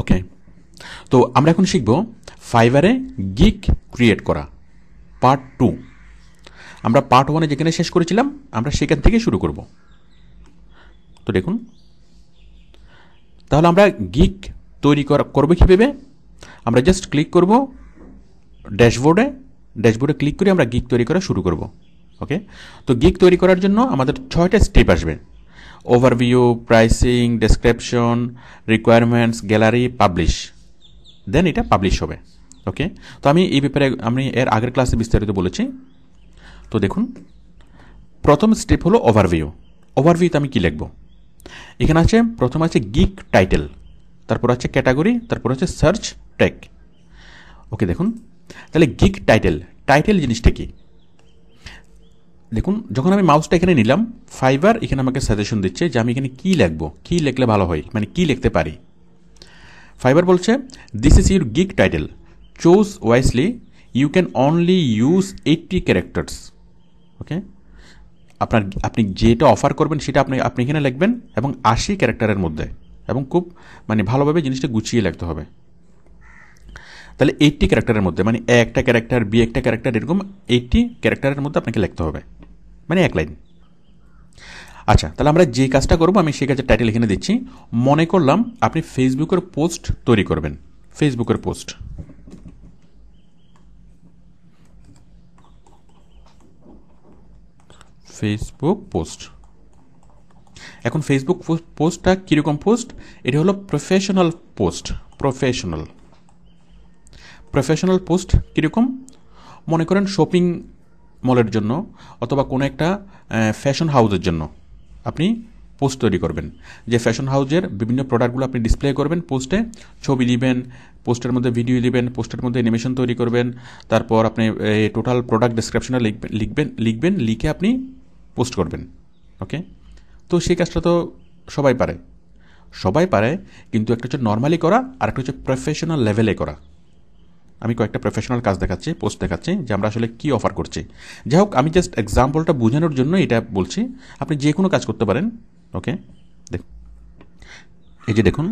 ওকে তো আমরা এখন শিখব ফাইবারে গিক ক্রিয়েট করা পার্ট টু আমরা পার্ট ওয়ানে যেখানে শেষ করেছিলাম আমরা সেখান থেকে শুরু করব তো দেখুন তাহলে আমরা গিক তৈরি করা করবো কীভাবে আমরা জাস্ট ক্লিক করব ড্যাশবোর্ডে ড্যাশবোর্ডে ক্লিক করে আমরা গিক তৈরি করা শুরু করব ওকে তো গিক তৈরি করার জন্য আমাদের ছয়টা স্টেপ আসবে overview, pricing, description, requirements, gallery, publish. দেন এটা পাবলিশ হবে ওকে তো আমি এই ব্যাপারে আমি এর আগের ক্লাসে বিস্তারিত বলেছি তো দেখুন প্রথম স্টেপ হলো ওভারভিউ ওভারভিউতে আমি কি লিখব এখানে আছে প্রথম আছে গিক টাইটেল তারপর আছে ক্যাটাগরি তারপর আছে সার্চ ট্যাগ ওকে দেখুন তাহলে গিক টাইটেল টাইটেল জিনিসটা কি দেখুন যখন আমি মাউসটা এখানে নিলাম ফাইবার এখানে আমাকে সাজেশন দিচ্ছে যে আমি এখানে কী লিখবো কী লিখলে ভালো হয় মানে কী লিখতে পারি ফাইবার বলছে this is your gig title choose wisely you can only use eighty characters okay আপনার আপনি যেটা অফার করবেন সেটা আপনি আপনি এখানে লিখবেন এবং আশি ক্যারেক্টারের মধ্যে এবং খুব মানে ভালোভাবে জিনিসটা গুছিয়ে লিখতে হবে তাহলে এইটটি ক্যারেক্টারের মধ্যে মানে এ একটা ক্যারেক্টার বি একটা ক্যারেক্টার এরকম এইটটি ক্যারেক্টারের মধ্যে আপনাকে লিখতে হবে মানে এক লাইন আচ্ছা তাহলে আমরা যে কাজটা করবো আমি সেই কাজের টাইটেল এখানে দিচ্ছি মনে করলাম আপনি ফেসবুকের পোস্ট তৈরি করবেন ফেসবুকের পোস্ট ফেসবুক পোস্ট এখন ফেসবুক পোস্টটা কীরকম পোস্ট এটা হলো professional post professional professional post কীরকম মনে করেন শপিং মলের জন্য অথবা কোনো একটা ফ্যাশন হাউসের জন্য আপনি পোস্ট তৈরি করবেন যে ফ্যাশন হাউজের বিভিন্ন প্রোডাক্টগুলো আপনি ডিসপ্লে করবেন পোস্টে ছবি দিবেন পোস্টের মধ্যে ভিডিও দিবেন পোস্টের মধ্যে অ্যানিমেশন তৈরি করবেন তারপর আপনি টোটাল প্রোডাক্ট ডিসক্রিপশনে লিখবেন লিখবেন লিখবেন লিখে আপনি পোস্ট করবেন ওকে তো সেই কাজটা তো সবাই পারে সবাই পারে কিন্তু একটা হচ্ছে নর্মালি করা আর একটা হচ্ছে প্রফেশনাল লেভেলে করা আমি কয়েকটা প্রফেশনাল কাজ দেখাচ্ছি পোস্ট দেখাচ্ছি যে আমরা আসলে কি অফার করছি যাই হোক আমি জাস্ট এক্সাম্পলটা বোঝানোর জন্য এটা বলছি আপনি যে কোনো কাজ করতে পারেন ওকে দেখ এই যে দেখুন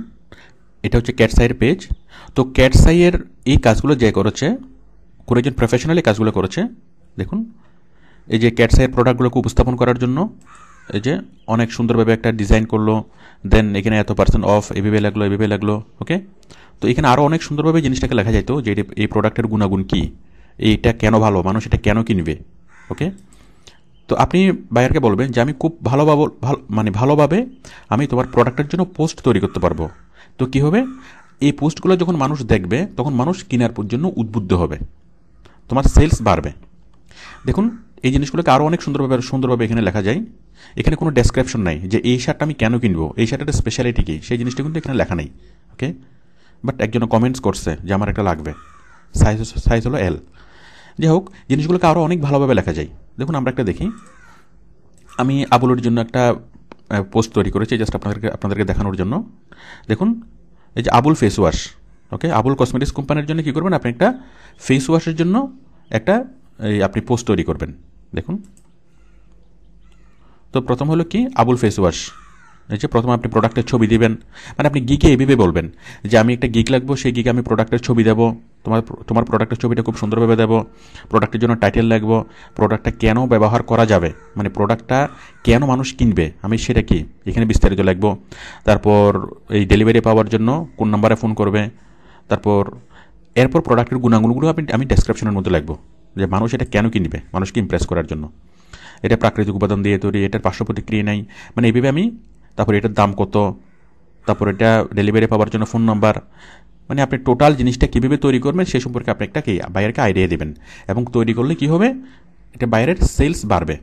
এটা হচ্ছে ক্যাটসাইয়ের পেজ তো ক্যাটসাইয়ের এই কাজগুলো যে করেছে কোনো একজন প্রফেশনাল এই কাজগুলো করেছে দেখুন এই যে ক্যাটসাইয়ের প্রোডাক্টগুলোকে উপস্থাপন করার জন্য এই যে অনেক সুন্দরভাবে একটা ডিজাইন করলো দেন এখানে এত পার্সেন্ট অফ এভাবে লাগলো এভাবে লাগলো ওকে তো এখানে আরও অনেক সুন্দরভাবে জিনিসটাকে লেখা যেত যে এই প্রোডাক্টের গুণাগুণ কী এইটা কেন ভালো মানুষ এটা কেন কিনবে ওকে তো আপনি বায়ারকে বলবেন যে আমি খুব ভালোভাবে ভালো মানে ভালোভাবে আমি তোমার প্রোডাক্টের জন্য পোস্ট তৈরি করতে পারবো তো কী হবে এই পোস্টগুলো যখন মানুষ দেখবে তখন মানুষ কেনার জন্য উদ্বুদ্ধ হবে তোমার সেলস বাড়বে দেখুন এই জিনিসগুলোকে আরও অনেক সুন্দরভাবে সুন্দরভাবে এখানে লেখা যায় এখানে কোনো ডেসক্রিপশন নাই যে এই শার্টটা আমি কেন কিনবো এই শার্টের স্পেশালিটি কী সেই জিনিসটা কিন্তু এখানে লেখা নেই ওকে বাট একজনে কমেন্টস করছে যে আমার একটা লাগবে সাইজ সাইজ হলো এল যাই হোক জিনিসগুলোকে আরও অনেক ভালোভাবে লেখা যায় দেখুন আমরা একটা দেখি আমি আবুলের জন্য একটা পোস্ট তৈরি করেছি জাস্ট আপনাদেরকে আপনাদেরকে দেখানোর জন্য দেখুন এই যে Abul face wash okay Abul cosmetics কোম্পানির জন্য কী করবেন আপনি একটা ফেস ওয়াশের জন্য একটা এই আপনি পোস্ট তৈরি করবেন দেখুন তো প্রথম হলো কি আবুল ফেস ওয়াশ যে প্রথমে আপনি প্রোডাক্টের ছবি দিবেন মানে আপনি গিকে এভাবে বলবেন যে আমি একটা গিক লাগবো সেই গিকে আমি প্রোডাক্টের ছবি দেবো তোমার তোমার প্রোডাক্টের ছবিটা খুব সুন্দরভাবে দেবো প্রোডাক্টের জন্য টাইটেল লাগবো প্রোডাক্টটা কেন ব্যবহার করা যাবে মানে প্রোডাক্টটা কেন মানুষ কিনবে আমি সেটা কি এখানে বিস্তারিত লাগবো তারপর এই ডেলিভারি পাওয়ার জন্য কোন নাম্বারে ফোন করবে তারপর এরপর প্রোডাক্টের গুণাগুণগুলো আপনি আমি ডেসক্রিপশনের মধ্যে লাগবো যে মানুষ এটা কেন কিনবে মানুষকে ইমপ্রেস করার জন্য এটা প্রাকৃতিক উপাদান দিয়ে তৈরি এটার পার্শ্ব প্রতিক্রিয়া নেই মানে এইভাবে আমি তারপর এটার দাম কত তারপর এটা ডেলিভারি পাওয়ার জন্য ফোন নাম্বার মানে আপনি টোটাল জিনিসটা কীভাবে তৈরি করবেন সে সম্পর্কে আপনি একটা কি বাইরেকে আইডিয়া দেবেন এবং তৈরি করলে কি হবে এটা বাইরের সেলস বাড়বে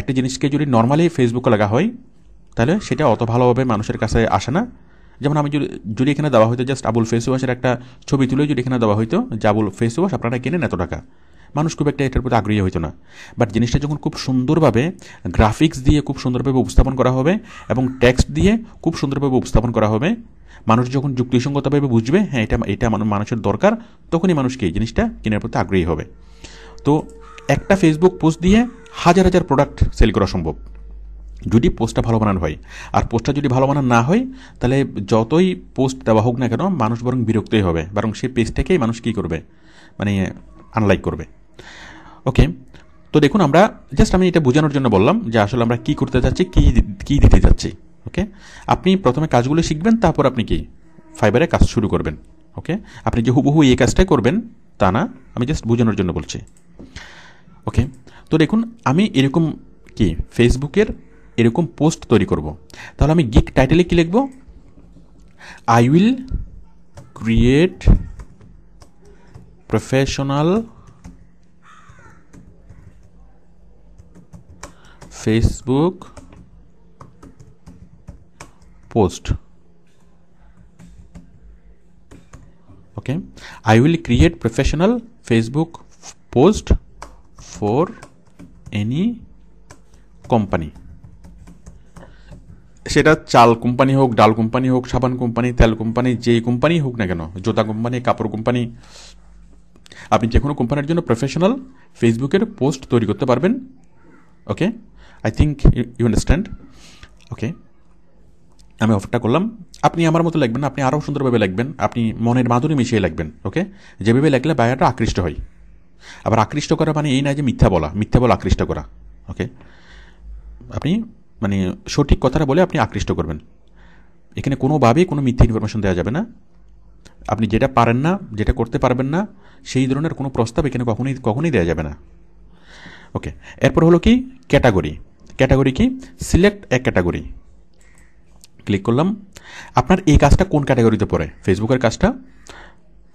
একটা জিনিসকে যদি নর্মালি ফেসবুকে লাগা হয় তাহলে সেটা অত ভালোভাবে মানুষের কাছে আসে না যেমন আমি যদি যদি এখানে দেওয়া হতো জাস্ট আবুল ফেস ওয়াশের একটা ছবি তুলে যদি এখানে দেওয়া হতো যে আবুল ফেস ওয়াশ আপনারা কেনেন এত টাকা মানুষ খুব একটা এটার প্রতি আগ্রহী হইতো না বাট জিনিসটা যখন খুব সুন্দরভাবে গ্রাফিক্স দিয়ে খুব সুন্দরভাবে উপস্থাপন করা হবে এবং টেক্সট দিয়ে খুব সুন্দরভাবে উপস্থাপন করা হবে মানুষ যখন যুক্তিসঙ্গতভাবে বুঝবে হ্যাঁ এটা এটা মানুষের দরকার তখনই মানুষকে এই জিনিসটা কেনার প্রতি আগ্রহী হবে তো একটা ফেসবুক পোস্ট দিয়ে হাজার হাজার প্রোডাক্ট সেল করা সম্ভব যদি পোস্টটা ভালো বানানো হয় আর পোস্টটা যদি ভালো বানানো না হয় তাহলে যতই পোস্ট দেওয়া হোক না কেন মানুষ বরং বিরক্তই হবে বরং সেই পেজটাকেই মানুষ কী করবে মানে আনলাইক করবে ওকে তো দেখুন আমরা জাস্ট আমি এটা বোঝানোর জন্য বললাম যে আসলে আমরা কি করতে চাচ্ছি কি কি দিতে চাচ্ছি ওকে আপনি প্রথমে কাজগুলো শিখবেন তারপর আপনি কি ফাইবারে কাজ শুরু করবেন ওকে আপনি যে হুবহু এই কাজটাই করবেন তা না আমি জাস্ট বোঝানোর জন্য বলছি ওকে তো দেখুন আমি এরকম কি ফেসবুকের এরকম পোস্ট তৈরি করব তাহলে আমি গিক টাইটেলে কি লিখব I will create professional facebook post okay I will create professional facebook post for any company সেটা চাল কোম্পানি হোক ডাল কোম্পানি হোক সাবান কোম্পানি তেল কোম্পানি যেই কোম্পানি হোক না কেন জোতা কোম্পানি কাপড় কোম্পানি আপনি যে কোনো কোম্পানির জন্য প্রফেশনাল ফেসবুকের পোস্ট তৈরি করতে পারবেন okay I think you understand okay আমি অফারটা করলাম আপনি আমার মতো লাগবেন আপনি আরও সুন্দরভাবে লাগবেন আপনি মনের মাধুরী মিশিয়ে লাগবেন ওকে যেভাবে লাগলে বায়াটা আকৃষ্ট হয় আবার আকৃষ্ট করা মানে এই না যে মিথ্যা বলা মিথ্যা বলা আকৃষ্ট করা ওকে আপনি মানে সঠিক কথাটা বলে আপনি আকৃষ্ট করবেন এখানে কোনোভাবেই কোনো মিথ্যা ইনফরমেশন দেওয়া যাবে না আপনি যেটা পারেন না যেটা করতে পারবেন না সেই ধরনের কোনো প্রস্তাব এখানে কখনোই কখনোই দেওয়া যাবে না ওকে এরপর হলো কি ক্যাটাগরি ক্যাটাগরি কি সিলেক্ট এক ক্যাটাগরি ক্লিক করলাম আপনার এই কাজটা কোন ক্যাটাগরিতে পড়ে ফেসবুকের কাজটা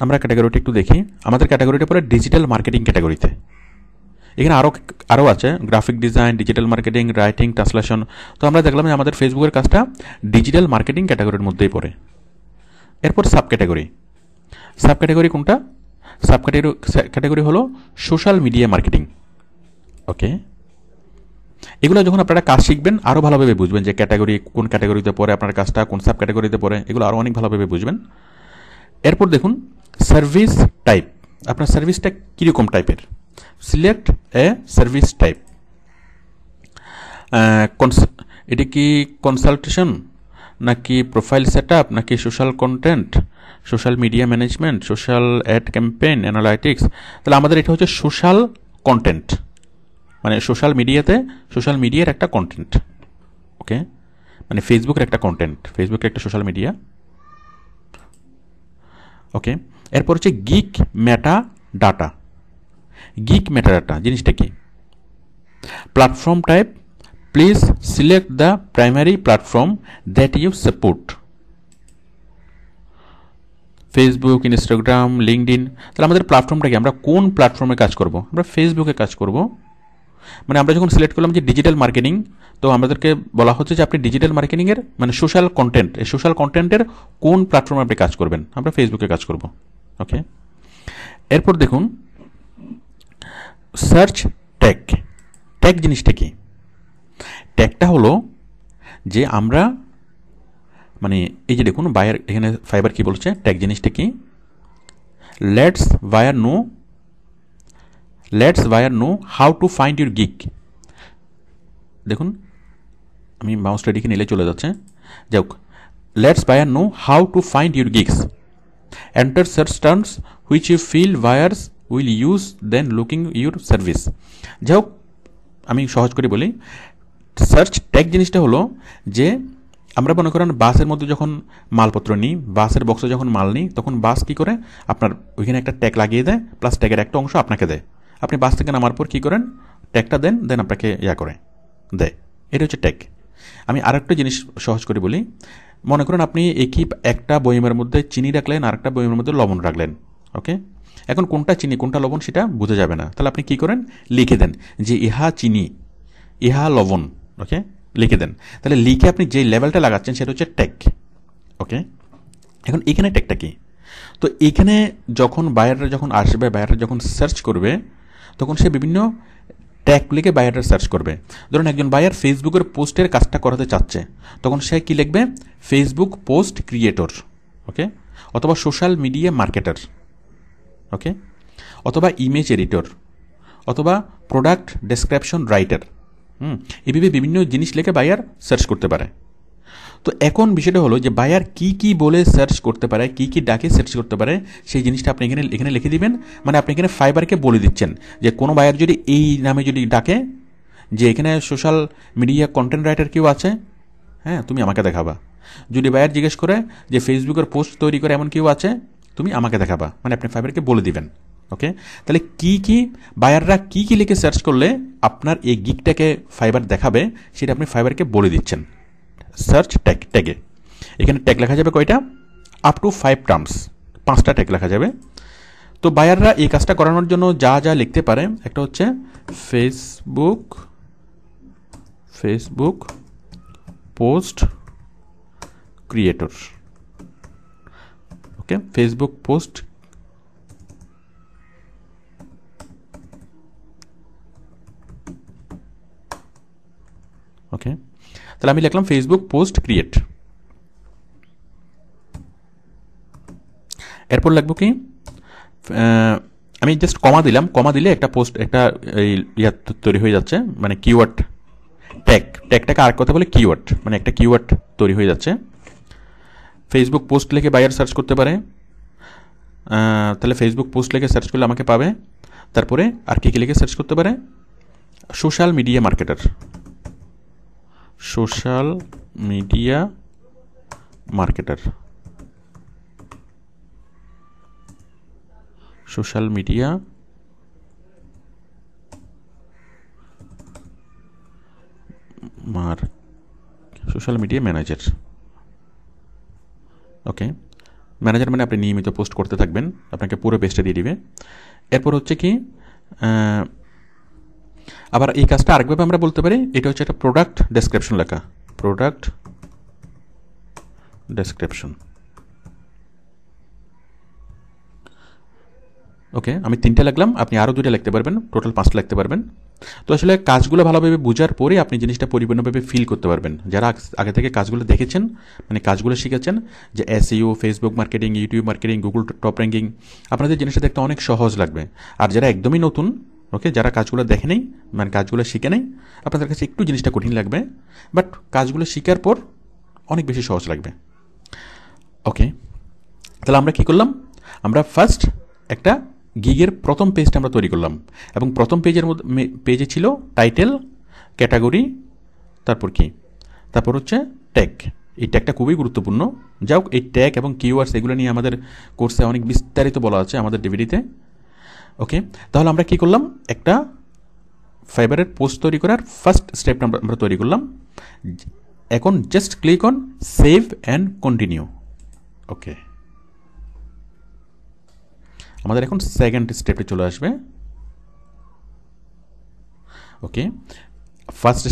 আমরা ক্যাটাগরিটা একটু দেখি আমাদের ক্যাটাগরিটা পড়ে ডিজিটাল মার্কেটিং ক্যাটাগরিতে এখানে আরও আরও আছে graphic design digital marketing writing translation তো আমরা দেখলাম যে আমাদের ফেসবুকের কাজটা ডিজিটাল মার্কেটিং ক্যাটাগরির মধ্যেই পড়ে এরপর সাব ক্যাটাগরি সাব ক্যাটাগরি কোনটা সাব ক্যাটাগরি ক্যাটাগরি হলো সোশ্যাল মিডিয়া মার্কেটিং ওকে এগুলো যখন আপনারা কাজ শিখবেন আরও ভালোভাবে বুঝবেন যে ক্যাটাগরি কোন ক্যাটাগরিতে পড়ে আপনার কাজটা কোন সাব ক্যাটাগরিতে পড়ে এগুলো আরও অনেক ভালোভাবে বুঝবেন এরপর দেখুন সার্ভিস টাইপ আপনার সার্ভিসটা কীরকম টাইপের সিলেক্ট এ সার্ভিস টাইপ এটি কি কনসালটেশন নাকি প্রোফাইল সেট আপ নাকি social content social media management social ad campaign analytics তাহলে আমাদের এটা হচ্ছে সোশ্যাল কন্টেন্ট মানে সোশ্যাল মিডিয়াতে সোশ্যাল মিডিয়ার একটা কন্টেন্ট ওকে মানে ফেসবুকের একটা কন্টেন্ট ফেসবুকের একটা সোশ্যাল মিডিয়া ওকে এরপর হচ্ছে gig meta data gig meta data জিনিসটা কি platform type Please select the primary platform that you support. Facebook Instagram LinkedIn তাহলে আমাদের প্ল্যাটফর্মটাকে আমরা কোন প্ল্যাটফর্মে কাজ করব আমরা ফেসবুকে কাজ করব মানে আমরা যখন সিলেক্ট করলাম যে ডিজিটাল মার্কেটিং তো আমাদেরকে বলা হচ্ছে যে আপনি ডিজিটাল মার্কেটিংয়ের মানে সোশ্যাল কন্টেন্ট এই সোশ্যাল কন্টেন্টের কোন প্ল্যাটফর্মে আপনি কাজ করবেন আমরা ফেসবুকে কাজ করব ওকে এরপর দেখুন সার্চ ট্যাগ ট্যাগ জিনিসটা কি একটা হলো যে আমরা মানে এই যে দেখুন বায়ার এখানে ফাইবার কি বলছে ট্যাগ জিনিসটা কি let's buyer know let's buyer know how to find your gig দেখুন আমি মাউসটা ডিখে নিলে চলে যাচ্ছে যাই হোক let's buyer know how to find your gigs enter search terms which you feel buyers will use then looking your service যাই হোক আমি সহজ করে বলি সার্চ ট্যাগ জিনিসটা হলো যে আমরা মনে করেন বাসের মধ্যে যখন মালপত্র নিই বাসের বক্সে যখন মাল নিই তখন বাস কি করে আপনার ওইখানে একটা ট্যাগ লাগিয়ে দেয় প্লাস ট্যাগের একটা অংশ আপনাকে দেয় আপনি বাস থেকে নামার পর কী করেন ট্যাগটা দেন দেন আপনাকে ইয়া করে দেয় এটা হচ্ছে ট্যাগ আমি আরেকটা জিনিস সহজ করে বলি মনে করেন আপনি একই একটা বইমের মধ্যে চিনি রাখলেন আরেকটা বইমের মধ্যে লবণ রাখলেন ওকে এখন কোনটা চিনি কোনটা লবণ সেটা বোঝা যাবে না তাহলে আপনি কি করেন লিখে দেন যে ইহা চিনি ইহা লবণ ওকে লিখে দেন তাহলে লিখে আপনি যে লেভেলটা লাগাচ্ছেন সেটা হচ্ছে ট্যাগ ওকে এখন এখানে ট্যাগটা কি তো এখানে যখন বায়াররা যখন আসবে বায়াররা যখন সার্চ করবে তখন সে বিভিন্ন ট্যাগ লিখে বায়ারটা সার্চ করবে ধরুন একজন বায়ার ফেসবুকের পোস্টের কাজটা করাতে চাচ্ছে তখন সে কি লিখবে ফেসবুক পোস্ট ক্রিয়েটর ওকে অথবা সোশ্যাল মিডিয়া মার্কেটার ওকে অথবা ইমেজ এডিটর অথবা প্রোডাক্ট ডেসক্রিপশন রাইটার হুম এভাবে বিভিন্ন জিনিস লেখে বায়ার সার্চ করতে পারে তো এখন বিষয়টা হলো যে বায়ার কি কি বলে সার্চ করতে পারে কি কি ডাকে সার্চ করতে পারে সেই জিনিসটা আপনি এখানে এখানে লিখে দিবেন মানে আপনি এখানে ফাইবারকে বলে দিচ্ছেন যে কোনো বায়ার যদি এই নামে যদি ডাকে যে এখানে সোশ্যাল মিডিয়া কন্টেন্ট রাইটার কেউ আছে হ্যাঁ তুমি আমাকে দেখাবা যদি বায়ার জিজ্ঞেস করে যে ফেসবুকের পোস্ট তৈরি করে এমন কেউ আছে তুমি আমাকে দেখাবা মানে আপনি ফাইবারকে বলে দিবেন ওকে তাহলে কি কি বায়াররা কি কি লিখে সার্চ করলে আপনার এই গিকটাকে ফাইবার দেখাবে সেটা আপনি ফাইবারকে বলে দিচ্ছেন সার্চ ট্যাগ ট্যাগে এখানে ট্যাগ লেখা যাবে কয়টা আপ টু ফাইভ টার্মস পাঁচটা ট্যাগ লেখা যাবে তো বায়াররা এই কাজটা করানোর জন্য যা যা লিখতে পারে একটা হচ্ছে Facebook Facebook post creator okay Facebook post okay তাহলে আমি লিখলাম ফেসবুক পোস্ট ক্রিয়েট এরপর লাগবো কি আমি জাস্ট কমা দিলাম কমা দিলে একটা পোস্ট একটা এই ইয়ে তৈরি হয়ে যাচ্ছে মানে কিওয়ার্ড ট্যাগ ট্যাগটাকে আর কথা বলে কিওয়ার্ড মানে একটা কিওয়ার্ড তৈরি হয়ে যাচ্ছে ফেসবুক পোস্ট লিখে বায়ার সার্চ করতে পারে তাহলে ফেসবুক পোস্ট লিখে সার্চ করলে আমাকে পাবে তারপরে আর কী কী লিখে সার্চ করতে পারে social media marketer social media marketer social media মার social media manager okay manager মানে আপনি নিয়মিত পোস্ট করতে থাকবেন আপনাকে পুরো পেজটা দিয়ে দিবে এরপর হচ্ছে কি আবার এই কাজটা আরেকভাবে আমরা বলতে পারি এটা হচ্ছে একটা প্রোডাক্ট ডেসক্রিপশন লেখা প্রোডাক্ট ডেসক্রিপশন ওকে আমি তিনটে লাগলাম আপনি আরও দুটা লিখতে পারবেন টোটাল পাঁচটা লিখতে পারবেন তো আসলে কাজগুলো ভালোভাবে বোঝার পরে আপনি জিনিসটা পরিপূর্ণভাবে ফিল করতে পারবেন যারা আগে থেকে কাজগুলো দেখেছেন মানে কাজগুলো শিখেছেন যে SEO Facebook marketing YouTube marketing Google top ranking আপনাদের জিনিসটা দেখতে অনেক সহজ লাগবে আর যারা একদমই নতুন ওকে যারা কাজগুলো দেখে নেই মানে কাজগুলো শিখে নেই আপনাদের কাছে একটু জিনিসটা কঠিন লাগবে বাট কাজগুলো শেখার পর অনেক বেশি সহজ লাগবে ওকে তাহলে আমরা কি করলাম আমরা ফার্স্ট একটা গিগের প্রথম পেজটা আমরা তৈরি করলাম এবং প্রথম পেজের মধ্যে পেজে ছিল টাইটেল ক্যাটাগরি তারপর কি তারপর হচ্ছে ট্যাগ এই ট্যাগটা খুবই গুরুত্বপূর্ণ যাই হোক এই ট্যাগ এবং কিওয়ার্ডস এগুলো নিয়ে আমাদের কোর্সে অনেক বিস্তারিত বলা আছে আমাদের ডিভিডিতে ওকে তাহলে আমরা কি করলাম একটা ফাইবারের পোস্ট তৈরি করার ফার্স্ট স্টেপ আমরা তৈরি করলাম এখন just click on save and continue okay আমাদের এখন সেকেন্ড স্টেপে চলে আসবে ওকে ফার্স্ট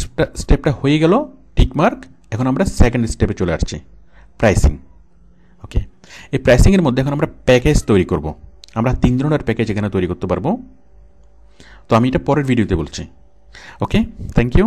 স্টেপটা হয়ে গেল টিক মার্ক এখন আমরা সেকেন্ড স্টেপে চলে আসছি প্রাইসিং ওকে এই প্রাইসিংয়ের মধ্যে এখন আমরা প্যাকেজ তৈরি করবো আমরা তিন ধরনের প্যাকেজ এখানে তৈরি করতে পারবো তো আমি এটা পরের ভিডিওতে বলছি ওকে থ্যাংক ইউ